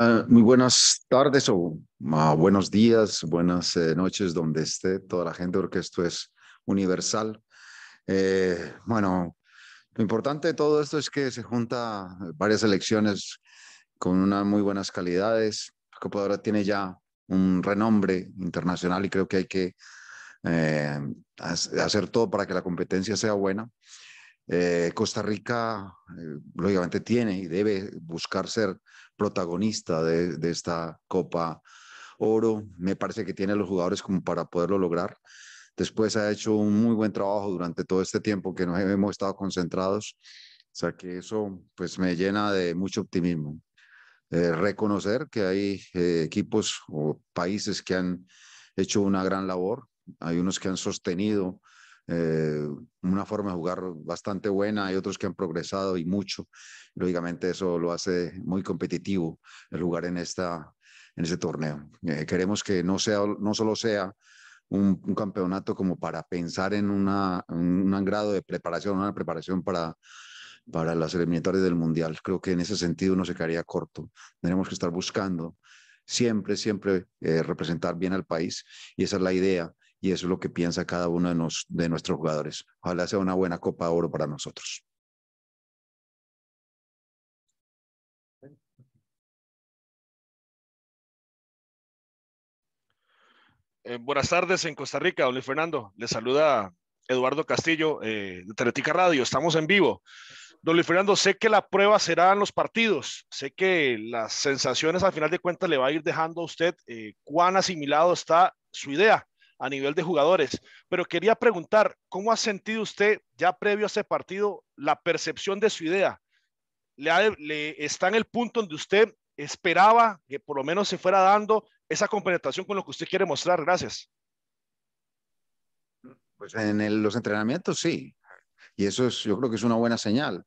Ah, muy buenas tardes o ah, buenos días, buenas eh, noches, donde esté toda la gente, porque esto es universal. Eh, bueno, lo importante de todo esto es que se junta varias elecciones con unas muy buenas calidades. La Copa ahora tiene ya un renombre internacional y creo que hay que eh, hacer todo para que la competencia sea buena. Costa Rica, lógicamente, tiene y debe buscar ser protagonista de, esta Copa Oro. Me parece que tiene los jugadores como para poderlo lograr. Después ha hecho un muy buen trabajo durante todo este tiempo que nos hemos estado concentrados. O sea que eso pues me llena de mucho optimismo. Eh, reconocer que hay eh, equipos o países que han hecho una gran labor, hay unos que han sostenido eh, una forma de jugar bastante buena, hay otros que han progresado y mucho. Lógicamente eso lo hace muy competitivo el lugar en, esta, en este torneo. Eh, queremos que no, sea, no solo sea un, campeonato como para pensar en un, grado de preparación, una preparación para para las eliminatorias del Mundial. Creo que en ese sentido no se quedaría corto. Tenemos que estar buscando siempre, siempre eh, representar bien al país y esa es la idea y eso es lo que piensa cada uno de, nuestros jugadores. Ojalá sea una buena Copa de Oro para nosotros. Eh, buenas tardes en Costa Rica, don Fernando. Le saluda Eduardo Castillo eh, de Teletica Radio. Estamos en vivo. Don Fernando, sé que la prueba será en los partidos. Sé que las sensaciones al final de cuentas le va a ir dejando a usted eh, cuán asimilado está su idea a nivel de jugadores. Pero quería preguntar, ¿cómo ha sentido usted ya previo a ese partido la percepción de su idea? ¿Le, está en el punto donde usted esperaba que por lo menos se fuera dando esa compenetración con lo que usted quiere mostrar? Gracias. Pues en los entrenamientos sí. Y eso es, yo creo que es una buena señal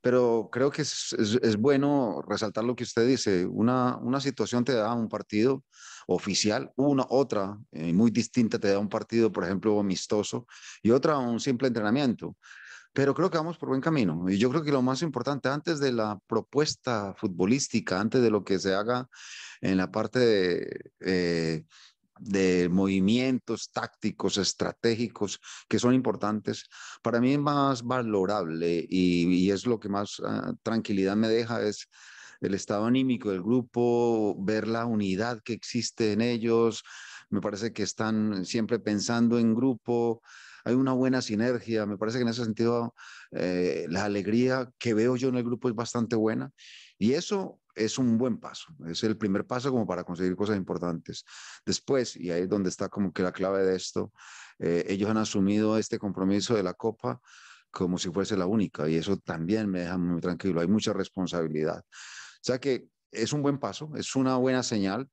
pero creo que es, bueno resaltar lo que usted dice. Una, una situación te da un partido oficial, una otra eh, muy distinta te da un partido, por ejemplo, amistoso, y otra un simple entrenamiento. Pero creo que vamos por buen camino. Y yo creo que lo más importante antes de la propuesta futbolística, antes de lo que se haga en la parte de, eh, de movimientos tácticos, estratégicos, que son importantes, para mí es más valorable y, es lo que más ah, tranquilidad me deja es el estado anímico del grupo, ver la unidad que existe en ellos, me parece que están siempre pensando en grupo, hay una buena sinergia, me parece que en ese sentido eh, la alegría que veo yo en el grupo es bastante buena y eso es un buen paso, es el primer paso como para conseguir cosas importantes. Después, y ahí es donde está como que la clave de esto, eh, ellos han asumido este compromiso de la Copa como si fuese la única y eso también me deja muy tranquilo, hay mucha responsabilidad. O sea que es un buen paso, es una buena señal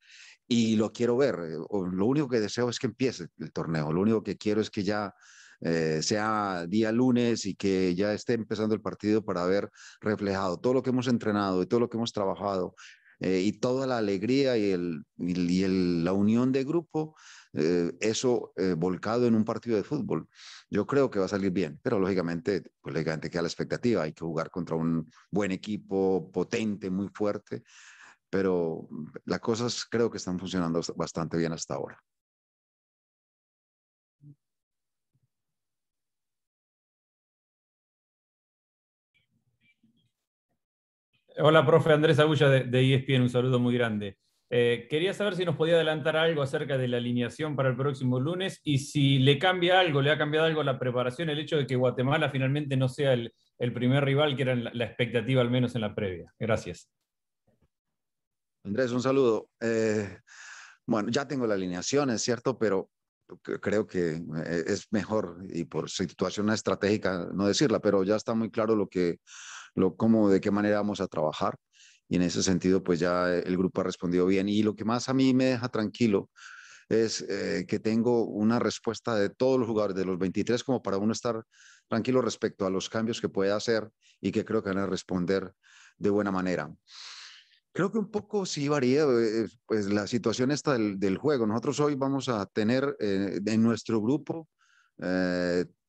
y lo quiero ver. Lo único que deseo es que empiece el torneo, lo único que quiero es que ya eh, sea día lunes y que ya esté empezando el partido para haber reflejado todo lo que hemos entrenado y todo lo que hemos trabajado eh, y toda la alegría y, la unión de grupo, eh, eso volcado en un partido de fútbol. Yo creo que va a salir bien, pero lógicamente, pues lógicamente queda la expectativa, hay que jugar contra un buen equipo, potente, muy fuerte, pero mm, las cosas creo que están funcionando bastante bien hasta ahora. Hola, profe Andrés Agulla de, de ESPN, un saludo muy grande. Eh, quería saber si nos podía adelantar algo acerca de la alineación para el próximo lunes y si le cambia algo, le ha cambiado algo la preparación el hecho de que Guatemala finalmente no sea el, primer rival que era la, expectativa, al menos en la previa. Gracias. Andrés, un saludo. Eh, bueno, ya tengo la alineación, es cierto, pero creo que eh, es mejor y por situación estratégica no decirla, pero ya está muy claro lo que lo, cómo, de qué manera vamos a trabajar. Y en ese sentido, pues ya el grupo ha respondido bien. Y lo que más a mí me deja tranquilo es eh, que tengo una respuesta de todos los jugadores, de los 23, como para uno estar tranquilo respecto a los cambios que puede hacer y que creo que van a responder de buena manera. Creo que un poco sí varía eh, pues, la situación esta del, juego. Nosotros hoy vamos a tener eh, en nuestro grupo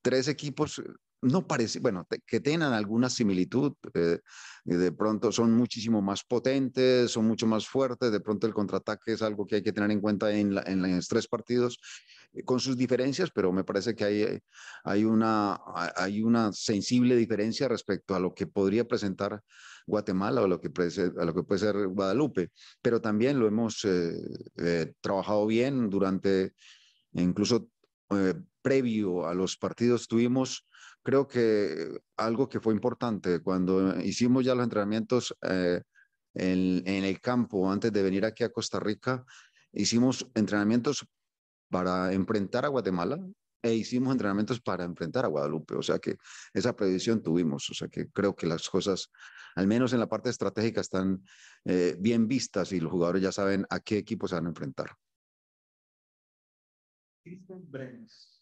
tres equipos no parece, bueno, que tengan alguna similitud, eh, de pronto son muchísimo más potentes, son mucho más fuertes, de pronto el contraataque es algo que hay que tener en cuenta en, los tres partidos, eh, con sus diferencias, pero me parece que hay, eh, hay, una, hay una sensible diferencia respecto a lo que podría presentar Guatemala o lo que puede ser, a lo que puede ser Guadalupe, pero también lo hemos trabajado bien durante, incluso previo a los partidos tuvimos creo que algo que fue importante cuando hicimos ya los entrenamientos eh, en, el campo antes de venir aquí a Costa Rica, hicimos entrenamientos para enfrentar a Guatemala e hicimos entrenamientos para enfrentar a Guadalupe. O sea que esa previsión tuvimos. O sea que creo que las cosas, al menos en la parte estratégica, están eh, bien vistas y los jugadores ya saben a qué equipos se van a enfrentar. Cristian Brenes.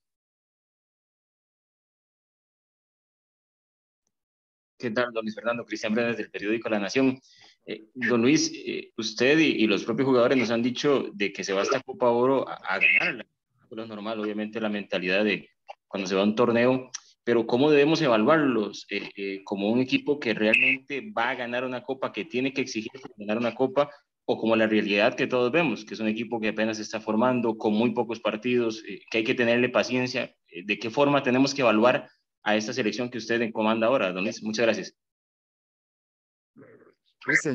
¿Qué tal, don Luis Fernando? Cristian Brenes desde periódico La Nación. Eh, don Luis, eh, usted y, los propios jugadores nos han dicho de que se va a esta Copa Oro a, ganarla. Es normal, obviamente, la mentalidad de cuando se va a un torneo, pero ¿cómo debemos evaluarlos eh, como un equipo que realmente va a ganar una copa, que tiene que exigir ganar una copa, o como la realidad que todos vemos, que es un equipo que apenas se está formando, con muy pocos partidos, que hay que tenerle paciencia? ¿De qué forma tenemos que evaluar a esta selección que usted comanda ahora, don Muchas gracias.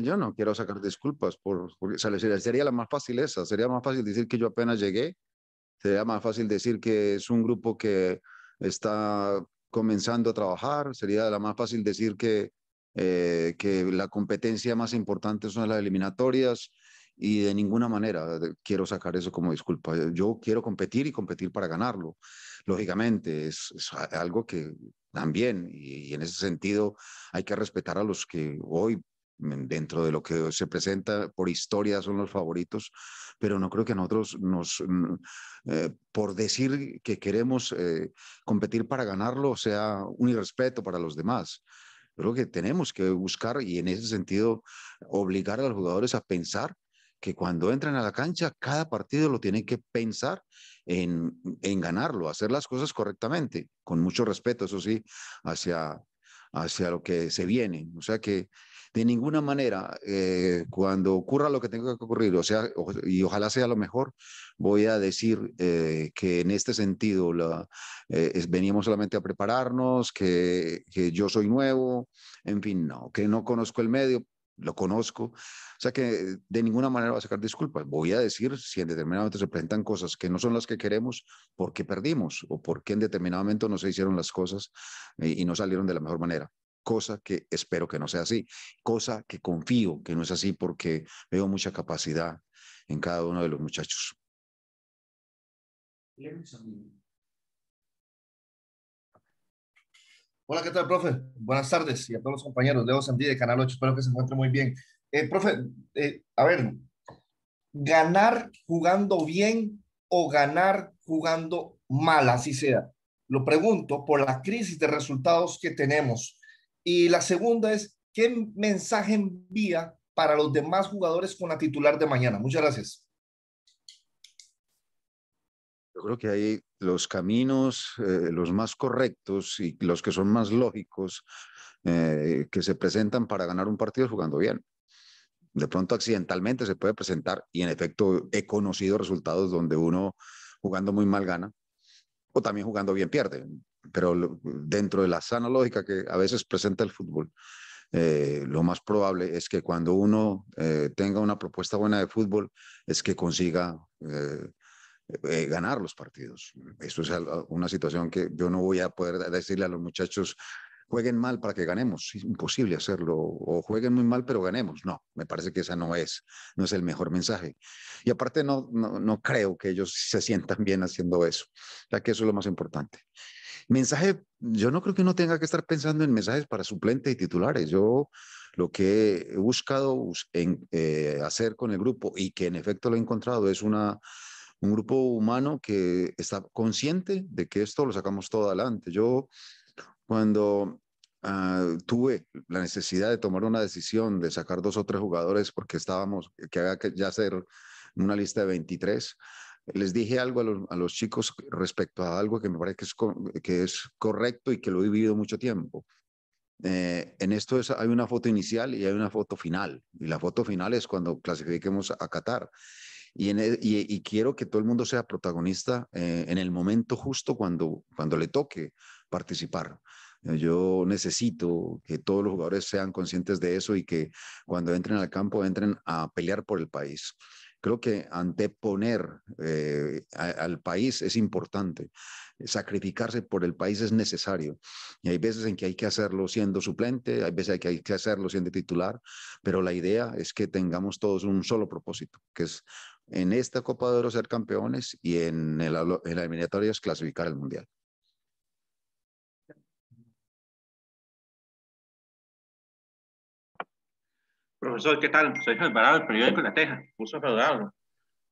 yo no quiero sacar disculpas por, sería la más fácil esa, sería más fácil decir que yo apenas llegué, sería más fácil decir que es un grupo que está comenzando a trabajar, sería la más fácil decir que, eh, que la competencia más importante son las eliminatorias, y de ninguna manera quiero sacar eso como disculpa. Yo quiero competir y competir para ganarlo. Lógicamente, es, algo que también, y, en ese sentido hay que respetar a los que hoy dentro de lo que se presenta por historia son los favoritos, pero no creo que nosotros nos, eh, por decir que queremos eh, competir para ganarlo, sea un irrespeto para los demás. Creo que tenemos que buscar y en ese sentido obligar a los jugadores a pensar que cuando entran a la cancha, cada partido lo tienen que pensar en, en ganarlo, hacer las cosas correctamente, con mucho respeto, eso sí, hacia, hacia lo que se viene. O sea que de ninguna manera, eh, cuando ocurra lo que tenga que ocurrir, o sea, y ojalá sea lo mejor, voy a decir eh, que en este sentido la, eh, veníamos solamente a prepararnos, que, que, yo soy nuevo, en fin, no, que no conozco el medio, lo conozco. O sea que de ninguna manera va a sacar disculpas. Voy a decir si en determinado momento se presentan cosas que no son las que queremos, porque perdimos o porque en determinado momento no se hicieron las cosas eh, y, no salieron de la mejor manera. Cosa que espero que no sea así. Cosa que confío que no es así porque veo mucha capacidad en cada uno de los muchachos. Hola, ¿qué tal, profe? Buenas tardes y a todos los compañeros. Leo Sandí de Canal 8, espero que se encuentre muy bien. Eh, profe, eh, a ver, ganar jugando bien o ganar jugando mal, así sea. Lo pregunto por la crisis de resultados que tenemos. Y la segunda es, ¿qué mensaje envía para los demás jugadores con la titular de mañana? Muchas gracias creo que hay los caminos, eh, los más correctos y los que son más lógicos eh, que se presentan para ganar un partido jugando bien. De pronto accidentalmente se puede presentar y en efecto he conocido resultados donde uno jugando muy mal gana o también jugando bien pierde, pero dentro de la sana lógica que a veces presenta el fútbol. Eh, lo más probable es que cuando uno tenga una propuesta buena de fútbol es que consiga eh, eh, ganar los partidos. eso es una situación que yo no voy a poder decirle a los muchachos, jueguen mal para que ganemos. Es imposible hacerlo. O jueguen muy mal, pero ganemos. No, me parece que esa no es, no es el mejor mensaje. Y aparte, no, no, no creo que ellos se sientan bien haciendo eso, ya que eso es lo más importante. Mensaje, yo no creo que uno tenga que estar pensando en mensajes para suplentes y titulares. Yo lo que he buscado en, eh, hacer con el grupo y que en efecto lo he encontrado es una un grupo humano que está consciente de que esto lo sacamos todo adelante. Yo cuando ah, tuve la necesidad de tomar una decisión de sacar dos o tres jugadores porque estábamos, que había que ya hacer una lista de 23, les dije algo a los, a los, chicos respecto a algo que me parece que es, que es correcto y que lo he vivido mucho tiempo. Eh, en esto es, hay una foto inicial y hay una foto final. Y la foto final es cuando clasifiquemos a Qatar. E, y, quiero que todo el mundo sea protagonista eh, en el momento justo cuando, cuando le toque participar. Eh, yo necesito que todos los jugadores sean conscientes de eso y que cuando entren al campo entren a pelear por el país. Creo que anteponer eh, al país es importante. Sacrificarse por el país es necesario. Y hay veces en que hay que hacerlo siendo suplente, hay veces en que hay que hacerlo siendo titular, pero la idea es que tengamos todos un solo propósito, que es en esta Copa de Oro ser campeones y en, el, en la eliminatoria es clasificar al Mundial. Profesor, ¿qué tal? Soy Alvarado, el periódico La Teja,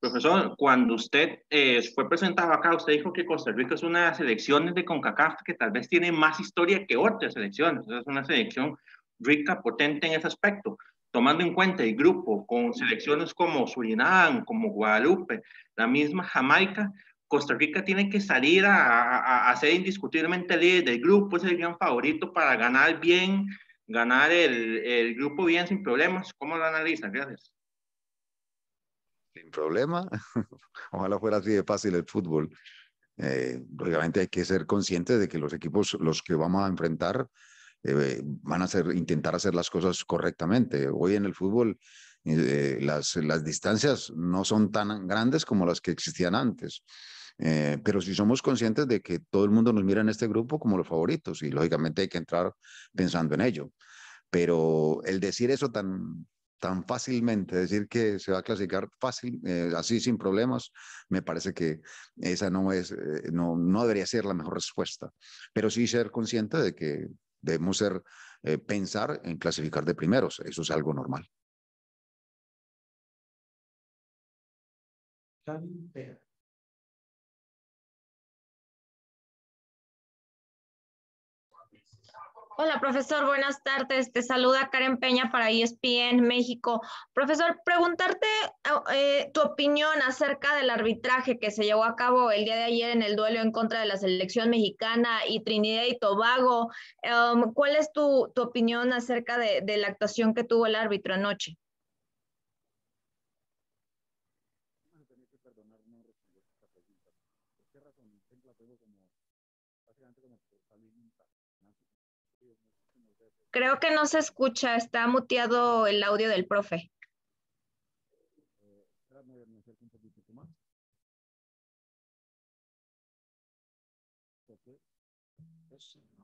Profesor, cuando usted eh, fue presentado acá, usted dijo que Costa Rica es una de las selecciones de CONCACAF que tal vez tiene más historia que otras selecciones. Es una selección rica, potente en ese aspecto tomando en cuenta el grupo con selecciones como Surinam, como Guadalupe, la misma Jamaica, Costa Rica tiene que salir a, ser indiscutiblemente líder del grupo, es el gran favorito para ganar bien, ganar el, grupo bien sin problemas. ¿Cómo lo analizan? Gracias. Sin problema. Ojalá fuera así de fácil el fútbol. Eh, obviamente hay que ser conscientes de que los equipos, los que vamos a enfrentar, eh, eh, van a intentar hacer las cosas correctamente. Hoy en el fútbol eh, las, distancias no son tan grandes como las que existían antes. pero si somos conscientes de que todo el mundo nos mira en este grupo como los favoritos y lógicamente hay que entrar pensando en ello. Pero el decir eso tan, tan fácilmente, decir que se va a clasificar fácil, así sin problemas, me parece que esa no es, no, no debería ser la mejor respuesta, pero sí ser consciente de que Debemos ser, eh, pensar en clasificar de primeros. Eso es algo normal. Hola, profesor, buenas tardes. Te saluda Karen Peña para ESPN México. Profesor, preguntarte eh, eh, tu opinión acerca del arbitraje que se llevó a cabo el día de ayer en el duelo en contra de la selección mexicana y Trinidad y Tobago. Um, ¿Cuál es tu, tu opinión acerca de la actuación que tuvo el árbitro anoche? Creo que no se escucha, está muteado el audio del profe.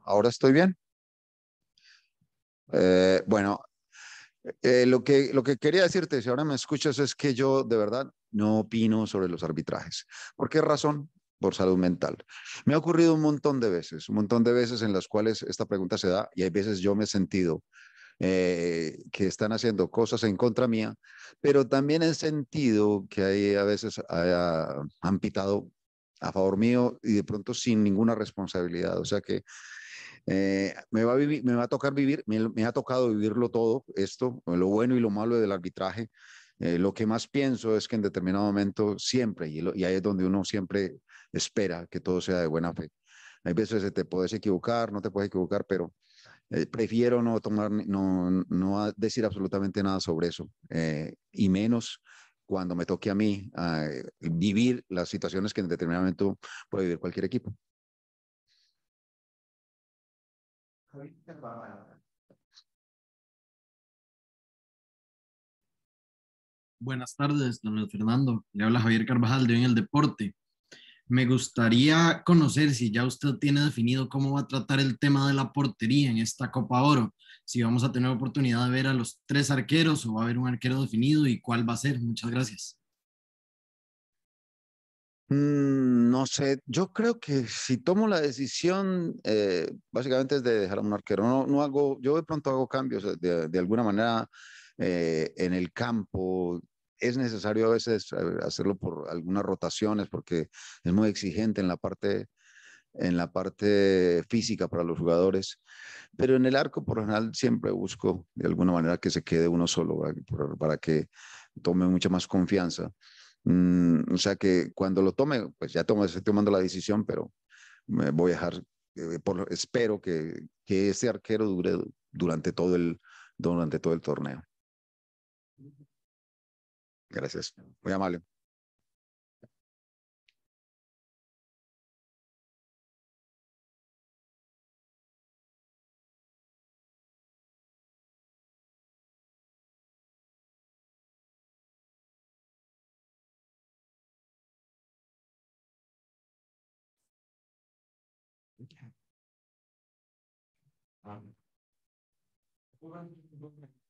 ¿Ahora estoy bien? Eh, bueno, eh, lo, que, lo que quería decirte, si ahora me escuchas, es que yo de verdad no opino sobre los arbitrajes. ¿Por qué razón? por salud mental. Me ha ocurrido un montón de veces, un montón de veces en las cuales esta pregunta se da y hay veces yo me he sentido eh, que están haciendo cosas en contra mía, pero también he sentido que hay a veces han pitado a favor mío y de pronto sin ninguna responsabilidad. O sea que eh, me, va a tocar vivir, me, ha tocado vivirlo todo, esto, lo bueno y lo malo del arbitraje. Eh, lo que más pienso es que en determinado momento siempre, y, y, ahí es donde uno siempre espera que todo sea de buena fe. Hay veces que te puedes equivocar, no te puedes equivocar, pero eh, prefiero no tomar, no, no decir absolutamente nada sobre eso, eh, y menos cuando me toque a mí ah, eh, vivir las situaciones que en determinado momento puede vivir cualquier equipo. Buenas tardes, don Fernando. Le habla Javier Carvajal de Hoy en el Deporte. Me gustaría conocer si ya usted tiene definido cómo va a tratar el tema de la portería en esta Copa Oro, si vamos a tener oportunidad de ver a los tres arqueros o va a haber un arquero definido y cuál va a ser. Muchas gracias. Mm, no sé, yo creo que si tomo la decisión, eh, básicamente es de dejar a un arquero. No, no hago, yo de pronto hago cambios de, alguna manera eh, en el campo es necesario a veces eh, hacerlo por algunas rotaciones porque es muy exigente en la parte en la parte física para los jugadores, pero en el arco por lo general siempre busco de alguna manera que se quede uno solo para, que tome mucha más confianza. Mm, o sea que cuando lo tome, pues ya estoy tomando la decisión, pero me voy a dejar, eh, por, espero que, que arquero dure durante todo el, durante todo el torneo. Gracias. Muy amable.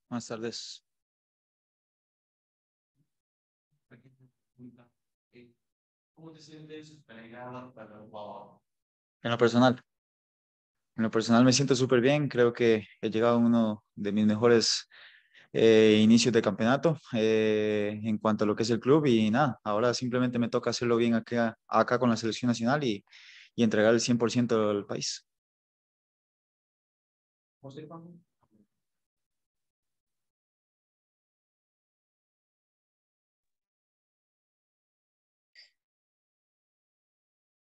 Buenas tardes. ¿Cómo te sientes En lo personal. En lo personal me siento súper bien. Creo que he llegado a uno de mis mejores eh, inicios de campeonato eh, en cuanto a lo que es el club y nada, ahora simplemente me toca hacerlo bien acá, con la selección nacional y, y entregar el 100% al país.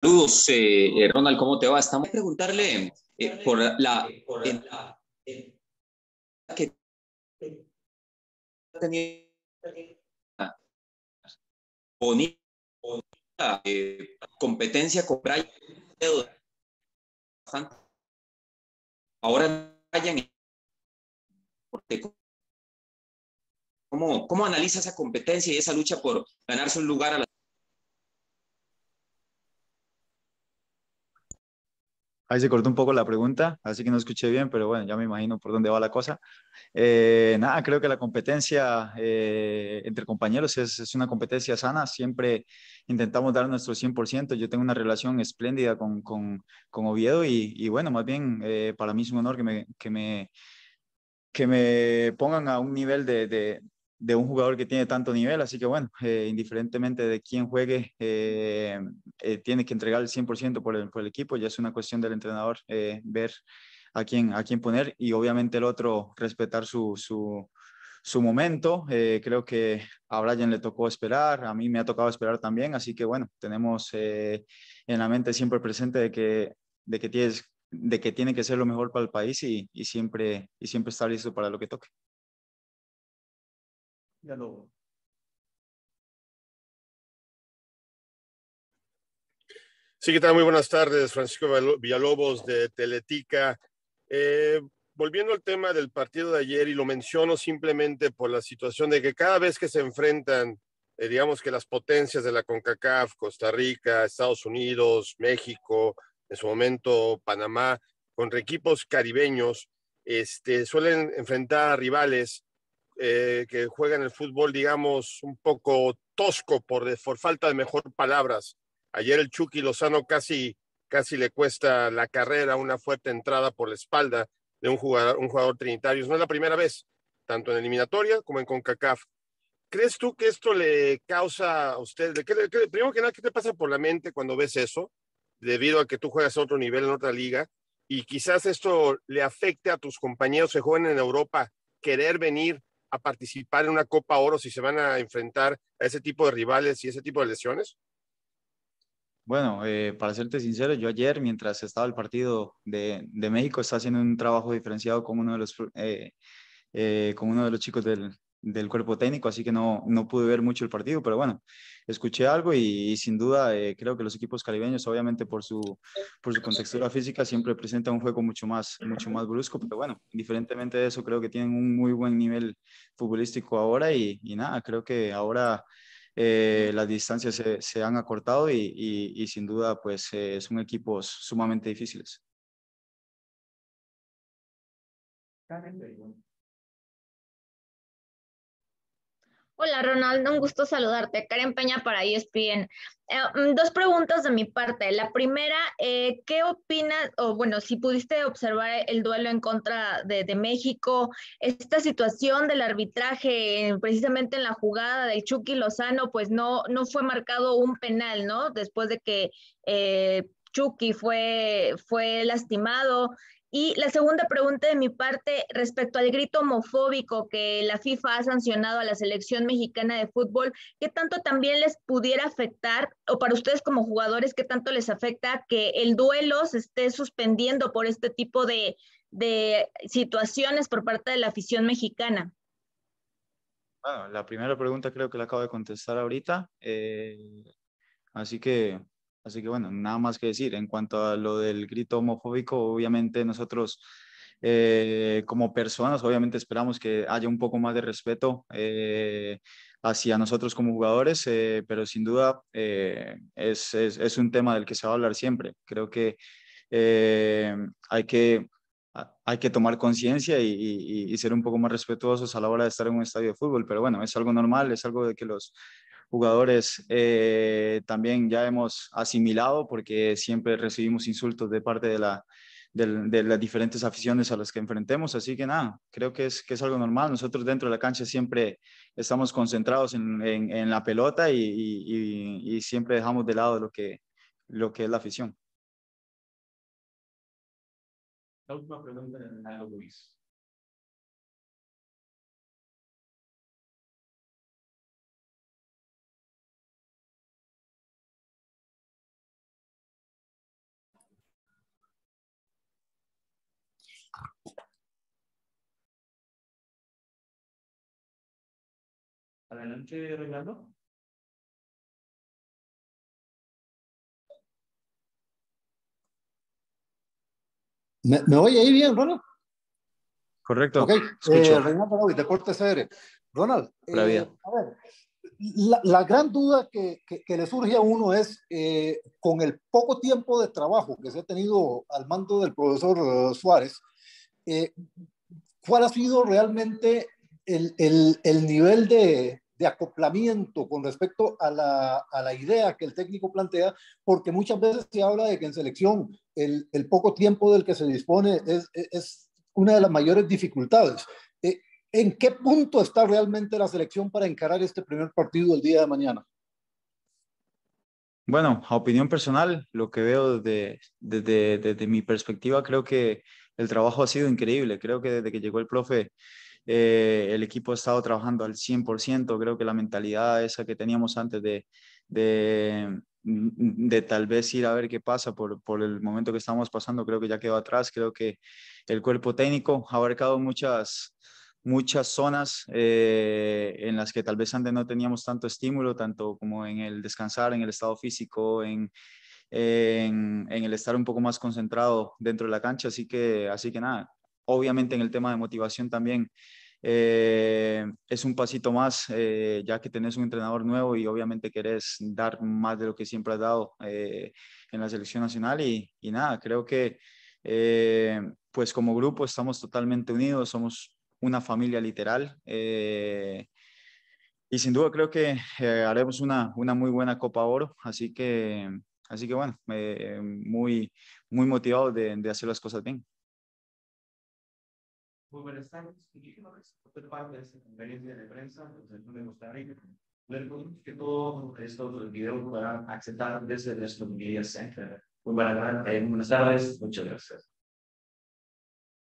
Saludos, eh, eh, Ronald, ¿cómo te va? Estamos a preguntarle eh, por la... que bonita competencia con Brian. Ahora Brian, ¿cómo, ¿cómo analiza esa competencia y esa lucha por ganarse un lugar a la... Ahí se cortó un poco la pregunta, así que no escuché bien, pero bueno, ya me imagino por dónde va la cosa. Eh, nada, creo que la competencia eh, entre compañeros es, una competencia sana, siempre intentamos dar nuestro 100%. Yo tengo una relación espléndida con, con, Oviedo y, bueno, más bien eh, para mí es un honor que me, que me, que me pongan a un nivel de, de un jugador que tiene tanto nivel, así que bueno, eh, indiferentemente de quién juegue, eh, eh, tiene que entregar el 100% por el, equipo, ya es una cuestión del entrenador ver a quién, a quién poner y obviamente el otro respetar su, momento. creo que a Brian le tocó esperar, a mí me ha tocado esperar también, así que bueno, tenemos en la mente siempre presente de que, de que tienes de que tiene que ser lo mejor para el país y, siempre, y siempre estar listo para lo que toque. Sí, ¿qué tal? Muy buenas tardes, Francisco Villalobos de Teletica. Eh, volviendo al tema del partido de ayer, y lo menciono simplemente por la situación de que cada vez que se enfrentan, eh, digamos que las potencias de la CONCACAF, Costa Rica, Estados Unidos, México, en su momento Panamá, con equipos caribeños, este, suelen enfrentar a rivales eh, que juega en el fútbol, digamos, un poco tosco por, falta de mejor palabras. Ayer el Chucky Lozano casi, casi le cuesta la carrera una fuerte entrada por la espalda de un jugador, un jugador trinitario. No es la primera vez, tanto en eliminatoria como en CONCACAF. ¿Crees tú que esto le causa a usted? primero que nada, ¿qué te pasa por la mente cuando ves eso? Debido a que tú juegas a otro nivel en otra liga y quizás esto le afecte a tus compañeros que juegan en Europa, querer venir a participar en una Copa Oro si se van a enfrentar a ese tipo de rivales y ese tipo de lesiones? Bueno, eh, para serte sincero, yo ayer, mientras estaba el partido de, México, estaba haciendo un trabajo diferenciado con uno de los, eh, eh, con uno de los chicos del, del cuerpo técnico, así que no, no pude ver mucho el partido, pero bueno, escuché algo y, sin duda eh, creo que los equipos caribeños, obviamente por su, por contextura física, siempre presentan un juego mucho más, mucho más brusco, pero bueno, indiferentemente de eso, creo que tienen un muy buen nivel futbolístico ahora y, nada, creo que ahora... Eh, las distancias se, han acortado y, sin duda pues eh, son equipos sumamente difíciles. Hola Ronaldo, un gusto saludarte. Karen Peña para ESPN. Eh, mm, dos preguntas de mi parte. La primera, eh, ¿qué opinas, o bueno, si pudiste observar el duelo en contra de, México, esta situación del arbitraje, eh, precisamente en la jugada del Chucky Lozano, pues no, no fue marcado un penal, ¿no? Después de que... Chucky fue, fue lastimado. Y la segunda pregunta de mi parte respecto al grito homofóbico que la FIFA ha sancionado a la selección mexicana de fútbol, ¿qué tanto también les pudiera afectar o para ustedes como jugadores, qué tanto les afecta que el duelo se esté suspendiendo por este tipo de, situaciones por parte de la afición mexicana? Ah, la primera pregunta creo que la acabo de contestar ahorita. Eh, así que Así que bueno, nada más que decir. En cuanto a lo del grito homofóbico, obviamente nosotros eh, como personas, obviamente esperamos que haya un poco más de respeto eh, hacia nosotros como jugadores, eh, pero sin duda es, un tema del que se va a hablar siempre. Creo que hay que hay que tomar conciencia y, y, ser un poco más respetuosos a la hora de estar en un estadio de fútbol, pero bueno, es algo normal, es algo de que los, jugadores eh, también ya hemos asimilado porque siempre recibimos insultos de parte de, las diferentes aficiones a las que enfrentemos. Así que nada, creo que es, que es algo normal. Nosotros dentro de la cancha siempre estamos concentrados en, la pelota y, siempre dejamos de lado lo que, lo que es la afición. La última pregunta de Luis. Adelante, Reinaldo. ¿Me, oye voy ahí bien, Ronald? Correcto. Ok, eh, Reinaldo, y te CR. Ronald, eh, a ver, la, gran duda que, le surge a uno es, eh, con el poco tiempo de trabajo que se ha tenido al mando del profesor eh, Suárez, ¿cuál ha sido realmente el nivel de, de acoplamiento con respecto a la, idea que el técnico plantea, porque muchas veces se habla de que en selección el, poco tiempo del que se dispone es, una de las mayores dificultades. Eh, ¿En qué punto está realmente la selección para encarar este primer partido del día de mañana? Bueno, a opinión personal, lo que veo desde, desde mi perspectiva, creo que el trabajo ha sido increíble. Creo que desde que llegó el profe eh, el equipo ha estado trabajando al 100%, creo que la mentalidad esa que teníamos antes de, de, mm, tal vez ir a ver qué pasa por, el momento que estamos pasando, creo que ya quedó atrás, creo que el cuerpo técnico ha abarcado muchas muchas zonas eh, en las que tal vez antes no teníamos tanto estímulo, tanto como en el descansar, en el estado físico, en, en, el estar un poco más concentrado dentro de la cancha. Así que, así que nada, obviamente en el tema de motivación también eh, es un pasito más, eh, ya que tenés un entrenador nuevo y obviamente querés dar más de lo que siempre has dado eh, en la selección nacional y, nada, creo que pues como grupo estamos totalmente unidos, somos una familia literal y sin duda creo que haremos una, muy buena Copa Oro, así que, así que bueno, muy, muy motivado de hacer las cosas bien. Muy buenas tardes. Dirigimos parte de esta conferencia de prensa pues Club de Costa Rica. que todos estos pues, videos puedan aceptar desde nuestro Media Center. Muy eh, buenas tardes. Muchas gracias.